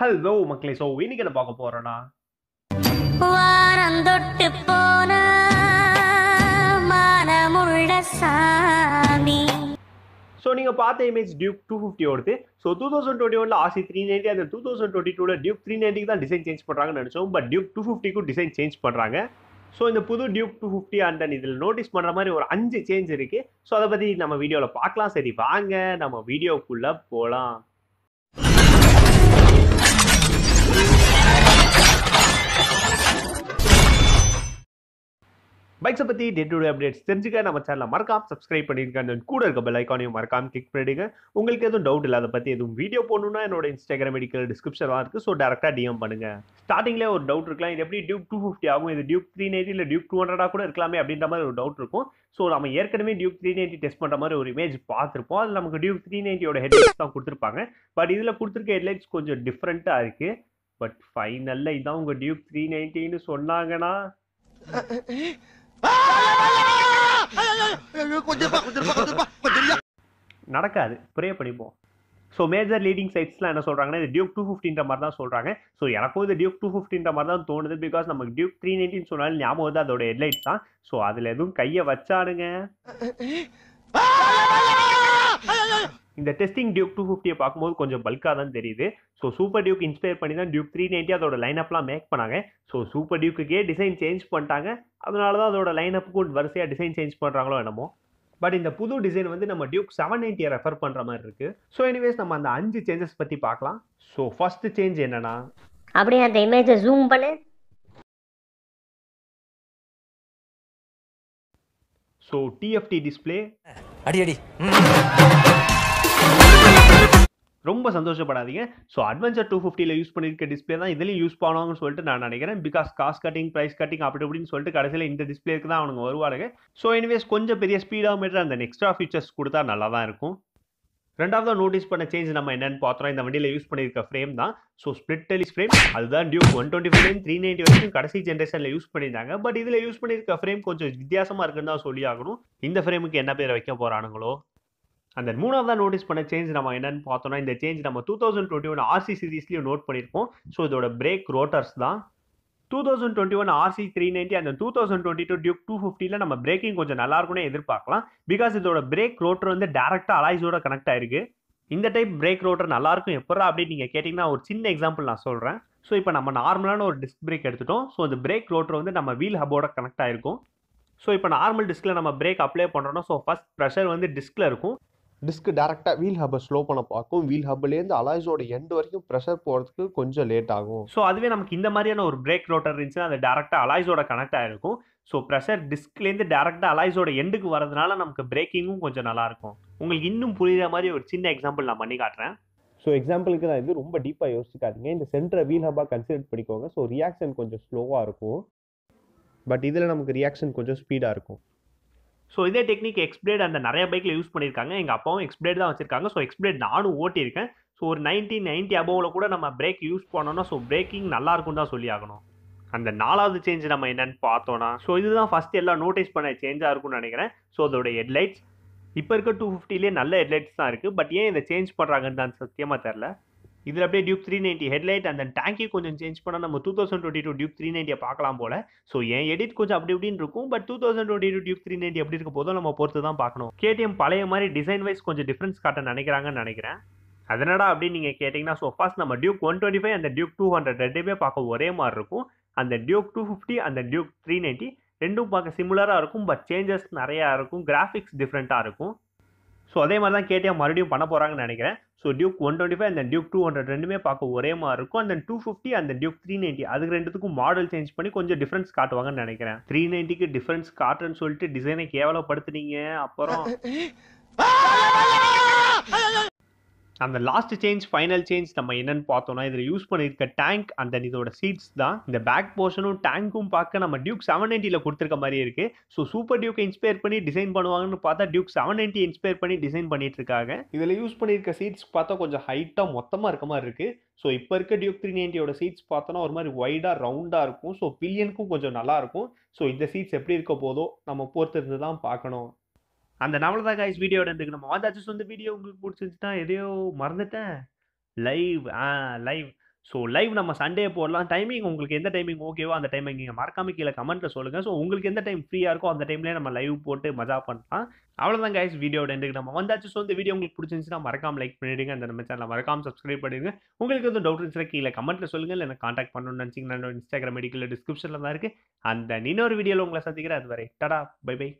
hello மக்களே so இன்னைக்கு நம்ம பார்க்க போறோம்னா வாரந்தொட்டு போன மானமுள்ள சாமி ஸோ நீங்கள் பார்த்த இமேஜ் டியூக் டூ ஓடுது ஸோ டூ தௌசண்ட் டுவெண்ட்டி ஒன்ல ஆசி த்ரீ நைன்டி அந்த டூ தௌசண்ட் டுவெண்ட்டி டூல டியூக் த்ரீ நைன்ட்டிக்கு தான் டிசைன் சேஞ்ச் பண்ணுறாங்கன்னு நினச்சோம் பட் டியூக் டூ ஃபிஃப்டிக்கும் டிசைன் சேஞ்ச் பண்ணுறாங்க ஸோ இந்த புது டியூப் டூ ஃபிஃப்டி அண்ட் இதில் நோட்டீஸ் பண்ணுற மாதிரி ஒரு அஞ்சு சேஞ்ச் இருக்குது ஸோ அதை பற்றி நம்ம வீடியோவில் பார்க்கலாம் சரி வாங்க நம்ம வீடியோக்குள்ளே போகலாம் பைக்ஸ் பற்றி டே டு டே அப்டேட்ஸ் தெரிஞ்சுக்க நம்ம சேனல் மறக்காம சப்ஸ்கிரைப் பண்ணியிருக்காங்க கூட இருக்க பெல் ஐக்கானையும் மறக்காம கிளிக் பண்ணிடுங்க உங்களுக்கு எதுவும் டவுட் இல்லை அதை பற்றி எதுவும் வீடியோ போடணும்னா என்னோட இன்ஸ்டாகிராம் மெடிக்கல் டிஸ்கிரிப்ஷன்லாம் இருக்குது ஸோ டேரக்டா டிஎம் பண்ணுங்க ஸ்டார்டிங்லேயே ஒரு டவுட் இருக்கலாம் இது எப்படி டியூப் டூ ஃபிஃப்டி ஆகும் இது டியூப் த்ரீ நைட்டி இல்லை டியூப் டூ ஹண்ட்ரடாக கூட இருக்கலாமே அப்படின்ற மாதிரி ஒரு டவுட் இருக்கும் ஸோ நம்ம ஏற்கனவே டியூப் த்ரீ நைன்ட்டி டெஸ்ட் பண்ணுற மாதிரி ஒரு இமேஜ் பார்த்துருப்போம் அது நமக்கு டியூப் த்ரீ நைன்ட்டியோட ஹெட்லைட்ஸ் தான் கொடுத்துருப்பாங்க பட் இதில் கொடுத்துருக்க ஹெட்லைட்ஸ் கொஞ்சம் டிஃப்ரெண்ட்டாக இருக்குது பட் ஃபைனலில் இதான் உங்கள் டியூப் த்ரீ நைன்ட்டின்னு சொன்னாங்கன்னா நடக்காது ப்ரே பண்ணிப்போம் ஸோ மேஜர் லீடிங் சைட்ஸ்லாம் என்ன சொல்கிறாங்கன்னா இது டியூக் டூ ஃபிஃப்டின்ற மாதிரி தான் சொல்கிறாங்க ஸோ எனக்கும் இது டியூக் டூ ஃபிஃப்டின்ற மாதிரி தான் தோணுது பிகாஸ் நமக்கு டியூக் த்ரீ நைன்டின்னு சொன்னாலும் ஞாபகம் வந்து அதோட ஹெட்லைட் தான் ஸோ அதில் எதுவும் கையை வச்சானுங்க இந்த டெஸ்டிங் டியூக் டூ ஃபிஃப்டியை பார்க்கும்போது கொஞ்சம் பல்காக தான் தெரியுது ஸோ சூப்பர் டியூக் இன்ஸ்பயர் பண்ணி தான் டியூக் த்ரீ நைன்டி அதோட லைனப்லாம் மேக் பண்ணாங்க ஸோ சூப்பர் டியூக்குக்கே டிசைன் சேஞ்ச் பண்ணிட்டாங்க அதனால தான் அதோட லைனப்புக்கும் வரிசையாக டிசைன் சேஞ்ச் பண்ணுறாங்களோ என்னமோ பட் இந்த புது டிசைன் வந்து நம்ம டியூக் செவன் நைன்டியை ரெஃபர் பண்ணுற மாதிரி இருக்குது ஸோ எனிவேஸ் நம்ம அந்த அஞ்சு சேஞ்சஸ் பற்றி பார்க்கலாம் ஸோ ஃபஸ்ட்டு சேஞ்ச் என்னன்னா அப்படியே அந்த இமேஜை ஜூம் பண்ணு ஸோ டிஎஃப்டி டிஸ்பிளே அடி அடி ரொம்ப சந்தோஷப்படாதீங்க ஸோ அட்வென்ச்சர் டூ ஃபிஃப்டியில் யூஸ் பண்ணியிருக்க டிஸ்பிளே தான் இதுலேயும் யூஸ் பண்ணுவாங்கன்னு சொல்லிட்டு நான் நினைக்கிறேன் because cost cutting price cutting அப்படி அப்படின்னு சொல்லிட்டு கடைசியில் இந்த டிஸ்பிளேக்கு தான் அவங்க வருவாங்க ஸோ எனிவேஸ் கொஞ்சம் பெரிய ஸ்பீடாக மீட்டர் அந்த எக்ஸ்ட்ரா ஃபீச்சர்ஸ் கொடுத்தா நல்லா தான் இருக்கும் ரெண்டாவது நோட்டீஸ் பண்ண சேஞ்ச் நம்ம என்னென்னு பார்த்தோம் இந்த வண்டியில் யூஸ் பண்ணியிருக்க ஃப்ரேம் தான் ஸோ ஸ்பிளிட் டெலிஸ் ஃப்ரேம் அதுதான் Duke one twenty five three ninety வரைக்கும் கடைசி ஜென்ரேஷனில் யூஸ் பண்ணியிருந்தாங்க பட் இதில் யூஸ் பண்ணியிருக்க ஃப்ரேம் கொஞ்சம் வித்தியாசமாக இருக்குன்னு தான் சொல்லி ஆகணும் இந்த ஃப்ரேமுக்கு என்ன பேர் வைக்க போகிறானுங்களோ அந்த மூணாவதாக நோட்டீஸ் பண்ண சேஞ்ச் நம்ம என்னன்னு பார்த்தோம்னா இந்த சேஞ்ச் நம்ம two thousand twenty one RC சீரீஸ்லையும் நோட் பண்ணியிருக்கோம் ஸோ இதோட பிரேக் ரோட்டர்ஸ் தான் two thousand twenty one RC three ninety அந்த two thousand twenty two Duke two ஃபிஃப்டியில் நம்ம பிரேக்கிங் கொஞ்சம் நல்லா இருக்கும்னு எதிர்பார்க்கலாம் பிகாஸ் இதோட பிரேக் ரோட்டர் வந்து டேரெக்டாக அலாய்ஸோட கனெக்ட் ஆயிருக்கு இந்த டைப் பிரேக் ரோட்டர் நல்லாயிருக்கும் எப்படா அப்படின்னு நீங்கள் கேட்டிங்கன்னா ஒரு சின்ன எக்ஸாம்பிள் நான் சொல்கிறேன் ஸோ இப்போ நம்ம நார்மலான ஒரு டிஸ்க் பிரேக் எடுத்துட்டோம் ஸோ அந்த பிரேக் ரோட்டர் வந்து நம்ம வீல் ஹப்போட கனெக்ட் ஆயிருக்கும் ஸோ இப்போ நார்மல் டிஸ்கில் நம்ம பிரேக் அப்ளை பண்ணுறோன்னா ஸோ ஃபஸ்ட் ப்ரெஷர் வந்து டிஸ்கில் இருக்கும் டிஸ்க் டேரெக்டாக வீல் ஹப்பை ஸ்லோ பண்ண பார்க்கும் வீல் ஹப்லேருந்து அலாய்ஸோட எண்டு வரைக்கும் ப்ரெஷர் போகிறதுக்கு கொஞ்சம் லேட் ஆகும் ஸோ அதுவே நமக்கு இந்த மாதிரியான ஒரு பிரேக் ரோட்டர் இருந்துச்சுன்னா அது டேரெக்டாக அலாய்ஸோட கனெக்ட் ஆகிருக்கும் ஸோ ப்ரெஷர் டிஸ்க்லேருந்து டேரெக்டாக அலாய்ஸோட எண்டுக்கு வரதுனால நமக்கு பிரேக்கிங்கும் கொஞ்சம் நல்லாயிருக்கும் உங்களுக்கு இன்னும் புரியுற மாதிரி ஒரு சின்ன எக்ஸாம்பிள் நான் பண்ணி காட்டுறேன் ஸோ எக்ஸாம்பிளுக்கு நான் இது ரொம்ப டீப்பாக யோசிக்காதீங்க இந்த சென்டரை வீல் ஹப்பாக கன்சிடர் பண்ணிக்கோங்க ஸோ ரியாக்ஷன் கொஞ்சம் ஸ்லோவாக இருக்கும் பட் இதில் நமக்கு ரியாக்ஷன் கொஞ்சம் ஸ்பீடாக இருக்கும் ஸோ இதே டெக்னிக் எக்ஸ்பிளேட் அந்த நிறைய பைக்கில் யூஸ் பண்ணியிருக்காங்க எங்கள் அப்பாவும் எக்ஸ்பிளேட் தான் வச்சிருக்காங்க ஸோ எக்ஸ்பிளேட் நானும் ஓட்டியிருக்கேன் ஸோ ஒரு நைன்டீன் நைன்ட்டி அபோவில் கூட நம்ம பிரேக் யூஸ் பண்ணோம்னா ஸோ பிரேக்கிங் நல்லாயிருக்கும் தான் சொல்லி ஆகணும் அந்த நாலாவது சேஞ்ச் நம்ம என்னென்னு பார்த்தோன்னா ஸோ இதுதான் ஃபஸ்ட் எல்லாம் நோட்டீஸ் பண்ண சேஞ்சாக இருக்கும்னு நினைக்கிறேன் ஸோ அதோட ஹெட்லைட்ஸ் இப்போ இருக்க டூ ஃபிஃப்டிலேயே நல்ல ஹெட்லைட்ஸ் தான் இருக்குது பட் ஏன் இதை சேஞ்ச் பண்ணுறாங்கன்னு தான் சத்தியமாக தெரில இதில் அப்படியே டியூப் த்ரீ நைன்ட்டி ஹெட்லைட் அந்த டேங்கி கொஞ்சம் சேஞ்ச் பண்ணால் நம்ம two thousand twenty two Duke three நைன்ட்டியை பார்க்கலாம் போல ஸோ என் எடிட் கொஞ்சம் அப்படி இப்படின்னு இருக்கும் but two thousand twenty two Duke three ninety அப்படி இருக்க போதும் நம்ம பொறுத்து தான் பார்க்கணும் கேடிஎம் பழைய மாதிரி டிசைன் வைஸ் கொஞ்சம் டிஃப்ரென்ஸ் காட்ட நினைக்கிறாங்கன்னு நினைக்கிறேன் அதனடா அப்படின்னு நீங்கள் கேட்டிங்கன்னா ஸோ ஃபர்ஸ்ட் நம்ம டியூக் ஒன் டுவெண்ட்டி ஃபைவ் அந்த டியூக் டூ ஹண்ட்ரட் ரெண்டுமே பார்க்க ஒரே மாதிரி இருக்கும் அந்த டியூக் டூ ஃபிஃப்டி அந்த டியூக் த்ரீ நைன்ட்டி ரெண்டும் பார்க்க சிமிலராக இருக்கும் பட் சேஞ்சஸ் நிறையா இருக்கும் கிராஃபிக்ஸ் டிஃப்ரெண்ட்டாக இருக்கும் ஸோ அதே மாதிரி தான் கேடிஎம் மறுபடியும் பண்ண போகிறாங்கன்னு நினைக்கிறேன் so Duke one twenty five அந்த டியூக் டூ ஹண்ட்ரட் ரெண்டுமே பார்க்க ஒரே மாதிரி இருக்கும் அந்த டூ ஃபிஃப்டி அந்த டியூக் த்ரீ நைன்ட்டி அதுக்கு ரெண்டுத்துக்கும் மாடல் சேஞ்ச் பண்ணி கொஞ்சம் டிஃப்ரென்ஸ் காட்டுவாங்கன்னு நினைக்கிறேன் த்ரீ நைன்ட்டிக்கு டிஃப்ரென்ஸ் காட்டுன்னு சொல்லிட்டு டிசைனை கேவலப்படுத்துனீங்க அப்புறம் அந்த லாஸ்ட் சேஞ்ச் ஃபைனல் சேஞ்ச் நம்ம என்னென்னு பார்த்தோம்னா இதில் யூஸ் பண்ணியிருக்க டேங்க் அந்த இதோட சீட்ஸ் தான் இந்த பேக் போர்ஷனும் டேங்க்கும் பார்க்க நம்ம டியூக் செவன் நைன்ட்டியில் கொடுத்துருக்க மாதிரி இருக்குது ஸோ சூப்பர் டியூக்கை இன்ஸ்பயர் பண்ணி டிசைன் பண்ணுவாங்கன்னு பார்த்தா டியூக் செவன் நைன்ட்டி இன்ஸ்பயர் பண்ணி டிசைன் பண்ணிட்டு இருக்காங்க இதில் யூஸ் பண்ணியிருக்க சீட்ஸ் பார்த்தா கொஞ்சம் ஹைட்டாக மொத்தமாக இருக்க மாதிரி இருக்குது ஸோ இப்போ இருக்க டியூக் த்ரீ நைன்டியோட சீட்ஸ் பார்த்தோன்னா ஒரு மாதிரி ஒய்டாக ரவுண்டாக இருக்கும் ஸோ பில்லியனுக்கும் கொஞ்சம் நல்லாயிருக்கும் ஸோ இந்த சீட்ஸ் எப்படி இருக்க போதோ நம்ம பொறுத்திருந்து தான் பார்க்கணும் அந்த நவல தான் காய்ஸ் வீடியோ இருக்கு நம்ம வாந்தாச்சு சொந்த வீடியோ உங்களுக்கு பிடிச்சிருந்துச்சுன்னா எதையோ மறந்துட்டேன் லைவ் ஆ லைவ் ஸோ லைவ் நம்ம சண்டே போடலாம் டைமிங் உங்களுக்கு எந்த டைமிங் ஓகேவோ அந்த டைமிங் நீங்கள் மறக்காம கீழே கமெண்ட்டில் சொல்லுங்கள் ஸோ உங்களுக்கு எந்த டைம் ஃப்ரீயாக இருக்கோ அந்த டைம்லேயே நம்ம லைவ் போட்டு மஜா பண்ணலாம் அவ்வளோதான் கைஸ் வீடியோட எடுத்துக்கு நம்ம வந்தாச்சு ஸோ இந்த வீடியோ உங்களுக்கு பிடிச்சிருந்துச்சுன்னா மறக்காம லைக் பண்ணிடுங்க அந்த நம்ம சேனலை மறக்காம சப்ஸ்கிரைப் பண்ணிடுங்க உங்களுக்கு எதுவும் டவுட் இருந்துச்சுன்னா கீழே கமெண்ட்டில் சொல்லுங்கள் இல்லை காண்டாக்ட் பண்ணணும்னு நினச்சிங்கன்னா இன்ஸ்டாகிராம் மெடிக்கல் டிஸ்கிரிப்ஷனில் தான் இருக்குது அந்த இன்னொரு வீடியோவில் உங்களை சந்திக்கிறேன் அது வரை டடா பை பை